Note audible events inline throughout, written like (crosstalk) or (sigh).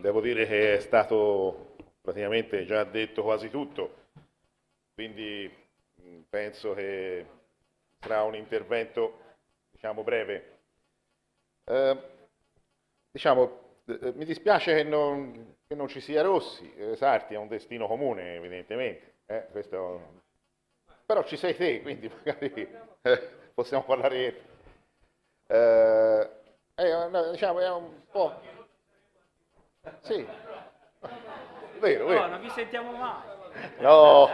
Devo dire che è stato praticamente già detto quasi tutto, quindi mm, penso che sarà un intervento diciamo, breve. Eh, diciamo, eh, mi dispiace che non, che non, ci sia Rossi, eh, Sarti è un destino comune evidentemente, eh, questo... però ci sei te, quindi (laughs) magari eh, possiamo parlare. Eh, diciamo, è un po'... Sì. Vero, vero. No, non vi sentiamo mai. No,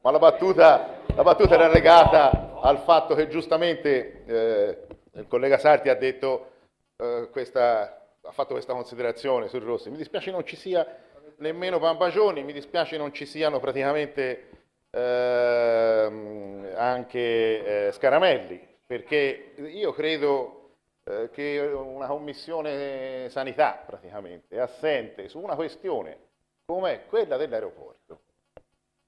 ma la battuta, la battuta era legata al fatto che giustamente eh, il collega Sarti ha detto eh, questa, ha fatto questa considerazione sul Rossi. Mi dispiace non ci sia nemmeno Pambagioni, mi dispiace non ci siano praticamente ehm, eh, anche Scaramelli, perché io credo eh, che una commissione sanità praticamente è assente su una questione come quella dell'aeroporto.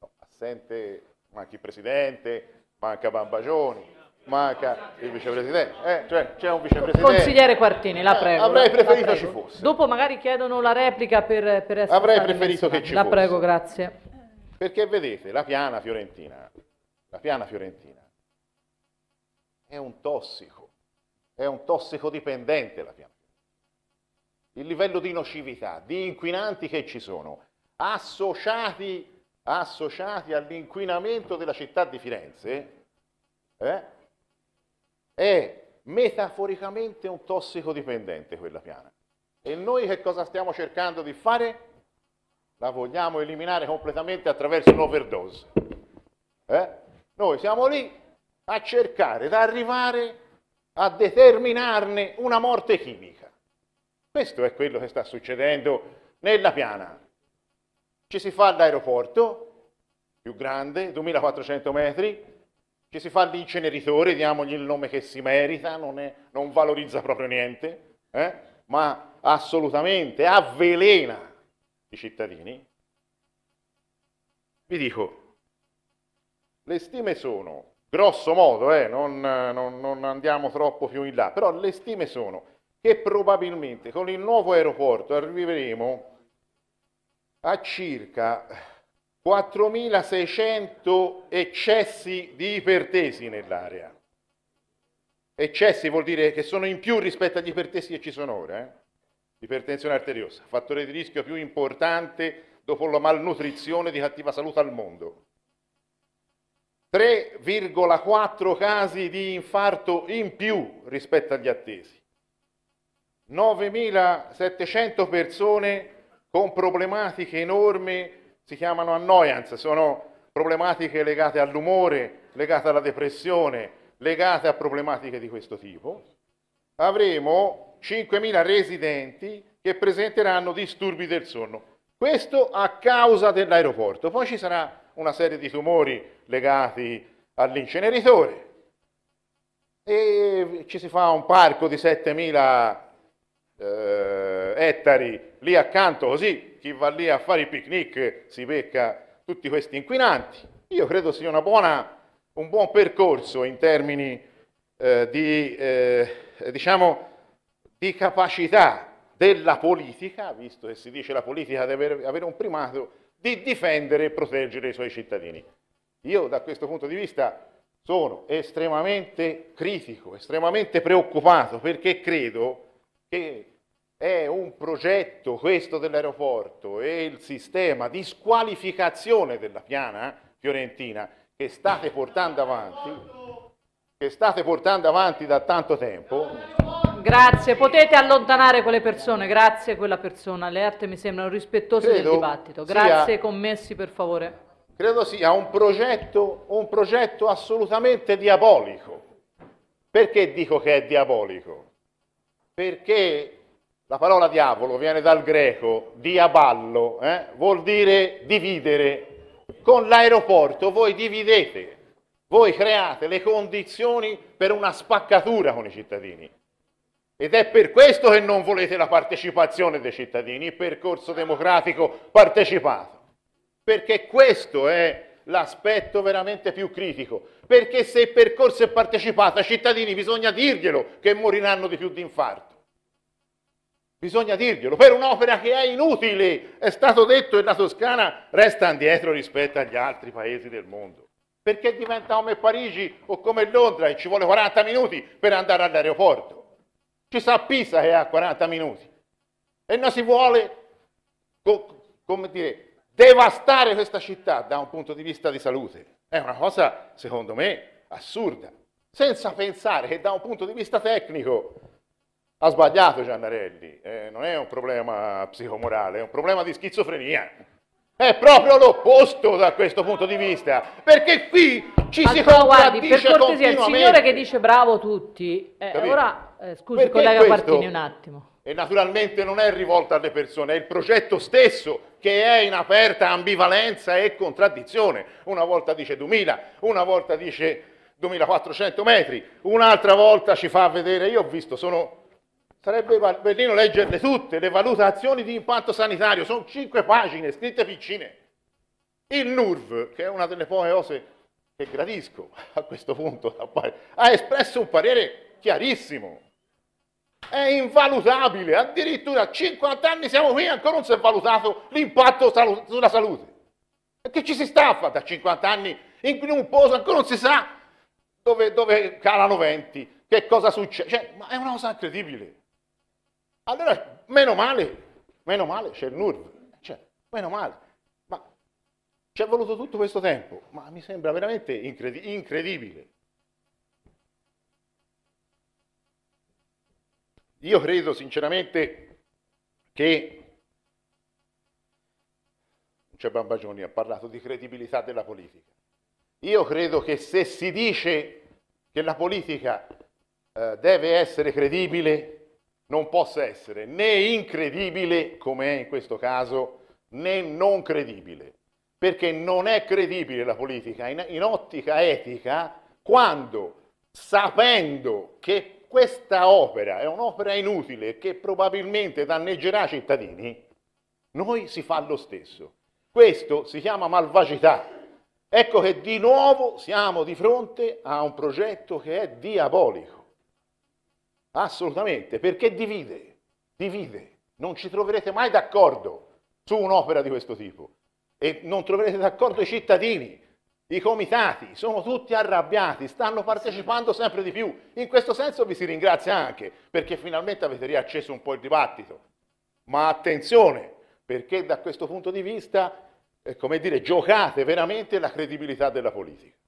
No, assente manca il presidente, manca Bambagioni, manca il vicepresidente, eh, cioè c'è un vicepresidente. Consigliere Quartini, la eh, prego. Eh, avrei preferito prego. ci fosse. Dopo magari chiedono la replica per, per essere Avrei preferito che ci fosse. La prego, grazie. Perché vedete, la piana fiorentina, la piana fiorentina è un tossico è un tossicodipendente la pianta. Il livello di nocività, di inquinanti che ci sono, associati, associati all'inquinamento della città di Firenze, eh, è metaforicamente un tossicodipendente quella piana. E noi che cosa stiamo cercando di fare? La vogliamo eliminare completamente attraverso un'overdose. Eh? Noi siamo lì a cercare di arrivare a determinarne una morte chimica. Questo è quello che sta succedendo nella piana. Ci si fa l'aeroporto, più grande, 2400 metri, ci si fa l'inceneritore, diamogli il nome che si merita, non, è, non valorizza proprio niente, eh? ma assolutamente avvelena i cittadini. Vi dico, le stime sono grosso modo, eh, non, non, non andiamo troppo più in là, però le stime sono che probabilmente con il nuovo aeroporto arriveremo a circa 4.600 eccessi di ipertesi nell'area. Eccessi vuol dire che sono in più rispetto agli ipertesi che ci sono ora. Eh? Ipertensione arteriosa, fattore di rischio più importante dopo la malnutrizione di cattiva salute al mondo. 3,4 casi di infarto in più rispetto agli attesi. 9.700 persone con problematiche enormi, si chiamano annoyance, sono problematiche legate all'umore, legate alla depressione, legate a problematiche di questo tipo. Avremo 5.000 residenti che presenteranno disturbi del sonno. Questo a causa dell'aeroporto. Poi ci sarà una serie di tumori legati all'inceneritore e ci si fa un parco di 7.000 eh, ettari lì accanto così chi va lì a fare i picnic si becca tutti questi inquinanti. Io credo sia buona, un buon percorso in termini eh, di, eh, diciamo, di capacità della politica, visto che si dice che la politica deve avere un primato, di difendere e proteggere i suoi cittadini. Io da questo punto di vista sono estremamente critico, estremamente preoccupato perché credo che è un progetto questo dell'aeroporto e il sistema di squalificazione della piana fiorentina che state portando avanti, che state portando avanti da tanto tempo, Grazie, potete allontanare quelle persone, grazie a quella persona, le altre mi sembrano rispettose Credo del dibattito. Grazie sia, commessi per favore. Credo sia un progetto, un progetto assolutamente diabolico. Perché dico che è diabolico? Perché la parola diavolo viene dal greco diaballo, eh? vuol dire dividere. Con l'aeroporto voi dividete, voi create le condizioni per una spaccatura con i cittadini. Ed è per questo che non volete la partecipazione dei cittadini, il percorso democratico partecipato. Perché questo è l'aspetto veramente più critico. Perché se il percorso è partecipato ai cittadini bisogna dirglielo che moriranno di più di infarto. Bisogna dirglielo, per un'opera che è inutile, è stato detto e la Toscana resta indietro rispetto agli altri paesi del mondo. Perché diventa come Parigi o come Londra e ci vuole 40 minuti per andare all'aeroporto. Ci sa Pisa che è a 40 minuti e non si vuole, come dire, devastare questa città da un punto di vista di salute. È una cosa, secondo me, assurda, senza pensare che da un punto di vista tecnico ha sbagliato Giannarelli, eh, non è un problema psicomorale, è un problema di schizofrenia. È proprio l'opposto da questo punto di vista, perché qui ci Ma si no, guardi, per cortesia, il signore che dice bravo tutti, eh, ora eh, scusi perché collega Martini un attimo. E naturalmente non è rivolta alle persone, è il progetto stesso che è in aperta ambivalenza e contraddizione. Una volta dice 2000, una volta dice 2400 metri, un'altra volta ci fa vedere, io ho visto, sono Sarebbe bellino leggerle tutte, le valutazioni di impatto sanitario, sono cinque pagine, scritte piccine. Il NURV, che è una delle poche cose che gradisco a questo punto, ha espresso un parere chiarissimo. È invalutabile, addirittura a 50 anni siamo qui e ancora non si è valutato l'impatto salu sulla salute. che ci si sta a fare da 50 anni in un posto, ancora non si sa dove, dove calano venti, che cosa succede. Cioè, ma è una cosa incredibile. Allora, meno male, meno male c'è il NURV, cioè, meno male. Ma ci è voluto tutto questo tempo, ma mi sembra veramente incredi incredibile. Io credo sinceramente che c'è Bambagioni ha parlato di credibilità della politica. Io credo che se si dice che la politica eh, deve essere credibile, non possa essere né incredibile, come è in questo caso, né non credibile, perché non è credibile la politica in, in ottica etica quando, sapendo che questa opera è un'opera inutile che probabilmente danneggerà i cittadini, noi si fa lo stesso. Questo si chiama malvagità. Ecco che di nuovo siamo di fronte a un progetto che è diabolico. Assolutamente, perché divide, divide. Non ci troverete mai d'accordo su un'opera di questo tipo e non troverete d'accordo i cittadini, i comitati, sono tutti arrabbiati, stanno partecipando sempre di più. In questo senso vi si ringrazia anche perché finalmente avete riacceso un po' il dibattito. Ma attenzione, perché da questo punto di vista, eh, come dire, giocate veramente la credibilità della politica.